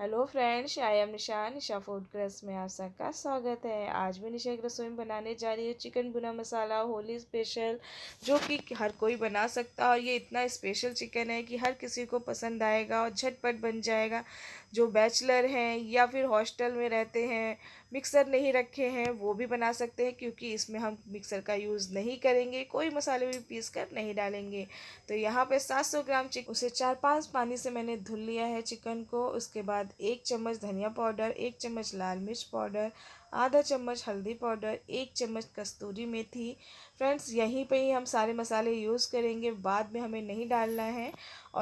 hello friends I am Nisha Nisha food crush में आप सबका स्वागत है आज मैं निशा एक रसोई में बनाने जा रही हूँ चिकन भुना मसाला होली स्पेशल जो कि हर कोई बना सकता है और ये इतना स्पेशल चिकन है कि हर किसी को पसंद आएगा और झटपट बन जाएगा जो बैचलर हैं या फिर हॉस्टल में रहते हैं मिक्सर नहीं रखे हैं वो भी बना सकते हैं क्योंकि इसमें हम मिक्सर का यूज़ नहीं करेंगे कोई मसाले भी पीस कर नहीं डालेंगे तो यहाँ पर सात ग्राम चिकन उसे चार पाँच पानी से मैंने धुल लिया है चिकन को उसके बाद बाद एक चम्मच धनिया पाउडर एक चम्मच लाल मिर्च पाउडर आधा चम्मच हल्दी पाउडर एक चम्मच कस्तूरी मेथी फ्रेंड्स यहीं पे ही हम सारे मसाले यूज़ करेंगे बाद में हमें नहीं डालना है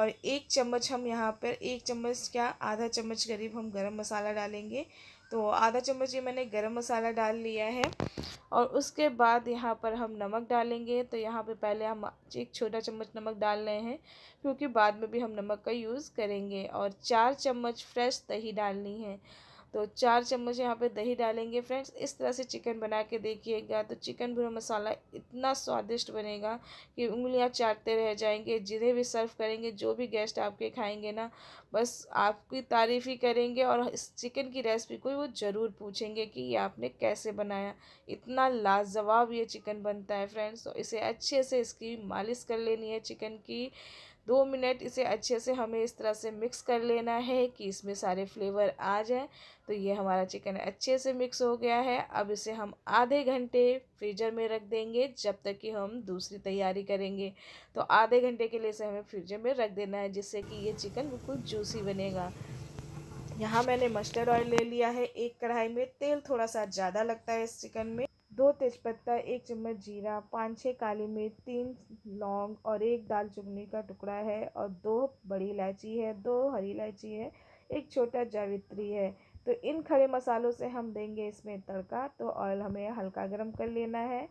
और एक चम्मच हम यहाँ पर एक चम्मच क्या आधा चम्मच करीब हम गरम मसाला डालेंगे तो आधा चम्मच ये मैंने गरम मसाला डाल लिया है और उसके बाद यहाँ पर हम नमक डालेंगे तो यहाँ पे पहले हम एक छोटा चम्मच नमक डाल रहे हैं क्योंकि बाद में भी हम नमक का यूज़ करेंगे और चार चम्मच फ्रेश दही डालनी है तो चार चम्मच यहाँ पे दही डालेंगे फ्रेंड्स इस तरह से चिकन बना के देखिएगा तो चिकन भुना मसाला इतना स्वादिष्ट बनेगा कि उंगलियाँ चाटते रह जाएंगे जिन्हें भी सर्व करेंगे जो भी गेस्ट आपके खाएंगे ना बस आपकी तारीफ़ ही करेंगे और इस चिकन की रेसिपी को वो ज़रूर पूछेंगे कि ये आपने कैसे बनाया इतना लाजवाब ये चिकन बनता है फ्रेंड्स तो इसे अच्छे से इसकी मालिश कर लेनी है चिकन की दो मिनट इसे अच्छे से हमें इस तरह से मिक्स कर लेना है कि इसमें सारे फ्लेवर आ जाए तो ये हमारा चिकन अच्छे से मिक्स हो गया है अब इसे हम आधे घंटे फ्रीजर में रख देंगे जब तक कि हम दूसरी तैयारी करेंगे तो आधे घंटे के लिए इसे हमें फ्रीजर में रख देना है जिससे कि ये चिकन बिल्कुल जूसी बनेगा यहाँ मैंने मस्टर्ड ऑयल ले लिया है एक कढ़ाई में तेल थोड़ा सा ज़्यादा लगता है इस चिकन में दो तेजपत्ता एक चम्मच जीरा पाँच छः काली मिर्च तीन लौंग और एक दाल चुगनी का टुकड़ा है और दो बड़ी इलायची है दो हरी इलायची है एक छोटा जावित्री है तो इन खड़े मसालों से हम देंगे इसमें तड़का तो ऑयल हमें हल्का गर्म कर लेना है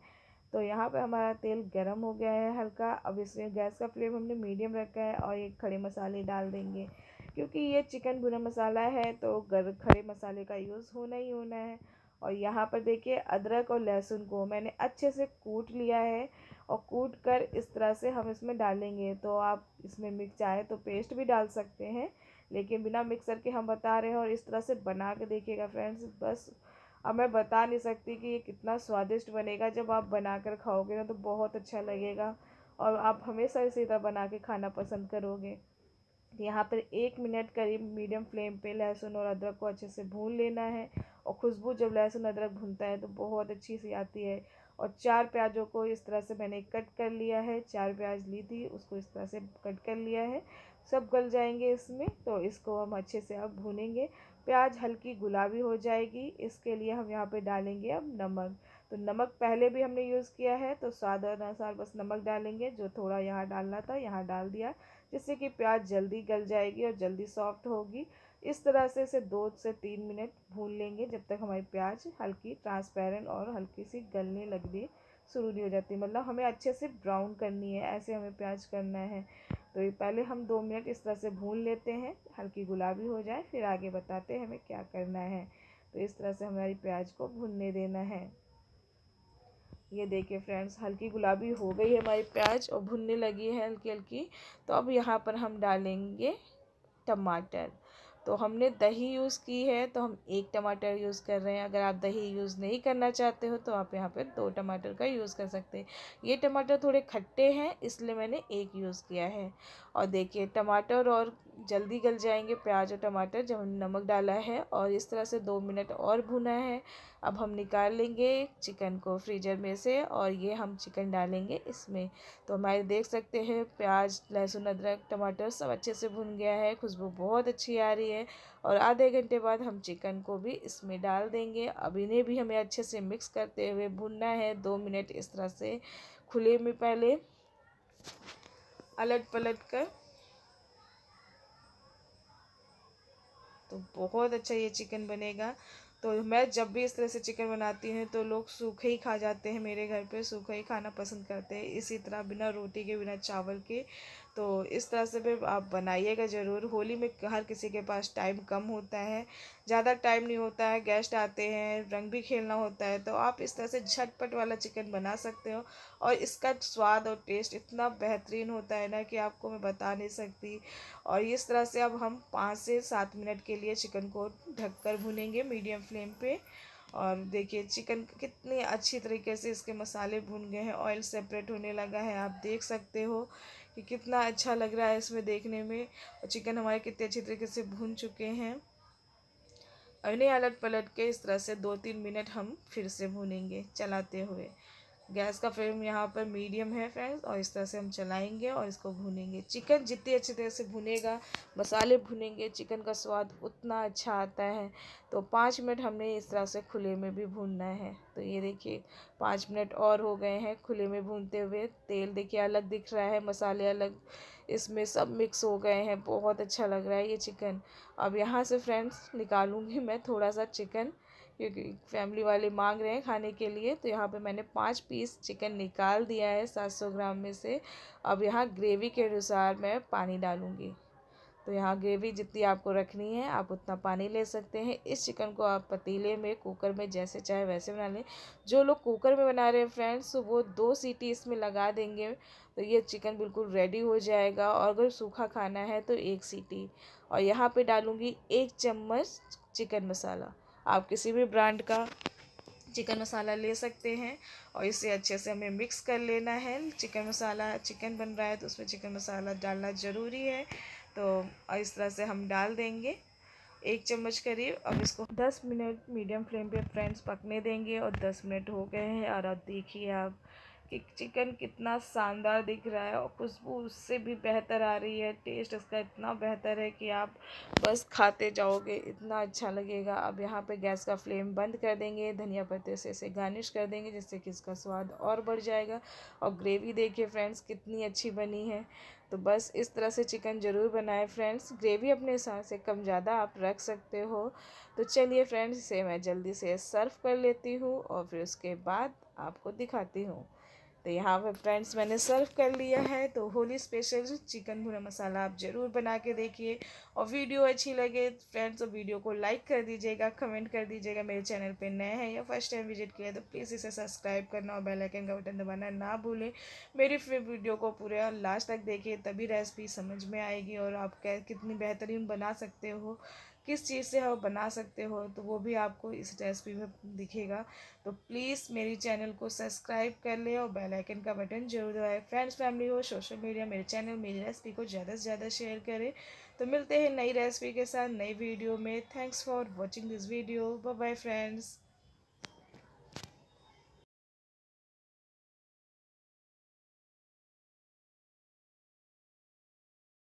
तो यहाँ पे हमारा तेल गर्म हो गया है हल्का अब इसमें गैस का फ्लेम हमने मीडियम रखा है और ये खड़े मसाले डाल देंगे क्योंकि ये चिकन भुना मसाला है तो गर खड़े मसाले का यूज़ होना ही होना है और यहाँ पर देखिए अदरक और लहसुन को मैंने अच्छे से कूट लिया है और कूट कर इस तरह से हम इसमें डालेंगे तो आप इसमें मिक्स चाहे तो पेस्ट भी डाल सकते हैं लेकिन बिना मिक्सर के हम बता रहे हैं और इस तरह से बना के देखिएगा फ्रेंड्स बस अब मैं बता नहीं सकती कि ये कितना स्वादिष्ट बनेगा जब आप बना कर खाओगे ना तो बहुत अच्छा लगेगा और आप हमेशा इसी तरह बना के खाना पसंद करोगे यहाँ पर एक मिनट करीब मीडियम फ्लेम पे लहसुन और अदरक को अच्छे से भून लेना है और खुशबू जब लहसुन अदरक भूनता है तो बहुत अच्छी सी आती है और चार प्याजों को इस तरह से मैंने कट कर लिया है चार प्याज ली थी उसको इस तरह से कट कर लिया है सब गल जाएंगे इसमें तो इसको हम अच्छे से अब भूनेंगे प्याज हल्की गुलाबी हो जाएगी इसके लिए हम यहाँ पे डालेंगे अब नमक तो नमक पहले भी हमने यूज़ किया है तो स्वाद अनुसार बस नमक डालेंगे जो थोड़ा यहाँ डालना था यहाँ डाल दिया जिससे कि प्याज जल्दी गल जाएगी और जल्दी सॉफ्ट होगी इस तरह से इसे दो से तीन मिनट भून लेंगे जब तक हमारी प्याज हल्की ट्रांसपेरेंट और हल्की सी गलने लग शुरू नहीं हो जाती मतलब हमें अच्छे से ब्राउन करनी है ऐसे हमें प्याज करना है तो ये पहले हम दो मिनट इस तरह से भून लेते हैं हल्की गुलाबी हो जाए फिर आगे बताते हैं हमें क्या करना है तो इस तरह से हमारी प्याज को भूनने देना है ये देखिए फ्रेंड्स हल्की गुलाबी हो गई है हमारी प्याज और भुनने लगी है हल्की हल्की तो अब यहाँ पर हम डालेंगे टमाटर तो हमने दही यूज़ की है तो हम एक टमाटर यूज़ कर रहे हैं अगर आप दही यूज़ नहीं करना चाहते हो तो आप यहाँ पे दो टमाटर का यूज़ कर सकते हैं ये टमाटर थोड़े खट्टे हैं इसलिए मैंने एक यूज़ किया है और देखिए टमाटर और जल्दी गल जाएंगे प्याज और टमाटर जब हमने नमक डाला है और इस तरह से दो मिनट और भुना है अब हम निकाल लेंगे चिकन को फ्रीजर में से और ये हम चिकन डालेंगे इसमें तो हमारे देख सकते हैं प्याज लहसुन अदरक टमाटर सब अच्छे से भुन गया है खुशबू बहुत अच्छी आ रही है और आधे घंटे बाद हम चिकन को भी इसमें डाल देंगे अब इन्हें भी हमें अच्छे से मिक्स करते हुए भुनना है दो मिनट इस तरह से खुले में पहले अलट पलट कर तो बहुत अच्छा ये चिकन बनेगा तो मैं जब भी इस तरह से चिकन बनाती हूँ तो लोग सूखे ही खा जाते हैं मेरे घर पे सूखा ही खाना पसंद करते हैं इसी तरह बिना रोटी के बिना चावल के तो इस तरह से भी आप बनाइएगा ज़रूर होली में हर किसी के पास टाइम कम होता है ज़्यादा टाइम नहीं होता है गेस्ट आते हैं रंग भी खेलना होता है तो आप इस तरह से झटपट वाला चिकन बना सकते हो और इसका स्वाद और टेस्ट इतना बेहतरीन होता है ना कि आपको मैं बता नहीं सकती और इस तरह से अब हम पाँच से सात मिनट के लिए चिकन को ढककर भुनेंगे मीडियम फ्लेम पर और देखिए चिकन कितने अच्छी तरीके से इसके मसाले भुन गए हैं ऑयल सेपरेट होने लगा है आप देख सकते हो कि कितना अच्छा लग रहा है इसमें देखने में और चिकन हमारे कितने अच्छी तरीके से भून चुके हैं और इन्हें अलट पलट के इस तरह से दो तीन मिनट हम फिर से भूनेंगे चलाते हुए गैस का फ्लेम यहाँ पर मीडियम है फ्रेंड्स और इस तरह से हम चलाएंगे और इसको भूनेंगे चिकन जितनी अच्छी तरह से भुनेगा मसाले भुनेंगे चिकन का स्वाद उतना अच्छा आता है तो पाँच मिनट हमने इस तरह से खुले में भी भूनना है तो ये देखिए पाँच मिनट और हो गए हैं खुले में भूनते हुए तेल देखिए अलग दिख रहा है मसाले अलग इसमें सब मिक्स हो गए हैं बहुत अच्छा लग रहा है ये चिकन अब यहाँ से फ्रेंड्स निकालूँगी मैं थोड़ा सा चिकन क्योंकि फैमिली वाले मांग रहे हैं खाने के लिए तो यहाँ पे मैंने पाँच पीस चिकन निकाल दिया है सात सौ ग्राम में से अब यहाँ ग्रेवी के अनुसार मैं पानी डालूँगी तो यहाँ ग्रेवी जितनी आपको रखनी है आप उतना पानी ले सकते हैं इस चिकन को आप पतीले में कुकर में जैसे चाहे वैसे बना लें जो लोग कुकर में बना रहे हैं फ्रेंड्स तो वो दो सीटी इसमें लगा देंगे तो ये चिकन बिल्कुल रेडी हो जाएगा और अगर सूखा खाना है तो एक सीटी और यहाँ पे डालूँगी एक चम्मच चिकन मसाला आप किसी भी ब्रांड का चिकन मसाला ले सकते हैं और इसे अच्छे से हमें मिक्स कर लेना है चिकन मसाला चिकन बन रहा है तो उसमें चिकन मसाला डालना ज़रूरी है तो इस तरह से हम डाल देंगे एक चम्मच करीब अब इसको 10 मिनट मीडियम फ्लेम पे फ्रेंड्स पकने देंगे और 10 मिनट हो गए हैं और अब देखिए आप कि चिकन कितना शानदार दिख रहा है और खुशबू उससे भी बेहतर आ रही है टेस्ट इसका इतना बेहतर है कि आप बस खाते जाओगे इतना अच्छा लगेगा अब यहाँ पे गैस का फ्लेम बंद कर देंगे धनिया पत्ते से इसे गार्निश कर देंगे जिससे कि इसका स्वाद और बढ़ जाएगा और ग्रेवी देखिए फ्रेंड्स कितनी अच्छी बनी है तो बस इस तरह से चिकन ज़रूर बनाएं फ्रेंड्स ग्रेवी अपने हिसाब से कम ज़्यादा आप रख सकते हो तो चलिए फ्रेंड्स इसे मैं जल्दी से सर्व कर लेती हूँ और फिर उसके बाद आपको दिखाती हूँ तो यहाँ पर फ्रेंड्स मैंने सर्व कर लिया है तो होली स्पेशल चिकन भुना मसाला आप ज़रूर बना के देखिए और वीडियो अच्छी लगे फ्रेंड्स तो वीडियो को लाइक कर दीजिएगा कमेंट कर दीजिएगा मेरे चैनल पर नए हैं या फर्स्ट टाइम विजिट किया तो प्लीज़ इसे सब्सक्राइब करना और बेलाइकन का बटन दबाना ना भूलें मेरी वीडियो को पूरे लास्ट तक देखिए तभी रेसिपी समझ में आएगी और आप कितनी बेहतरीन बना सकते हो किस चीज़ से आप बना सकते हो तो वो भी आपको इस रेसिपी में दिखेगा तो प्लीज़ मेरी चैनल को सब्सक्राइब कर लें और बेल आइकन का बटन जरूर दबाएं फ्रेंड्स फैमिली हो सोशल मीडिया मेरे चैनल मेरी रेसिपी को ज़्यादा से ज़्यादा शेयर करें तो मिलते हैं नई रेसिपी के साथ नई वीडियो में thanks for watching this video bye bye friends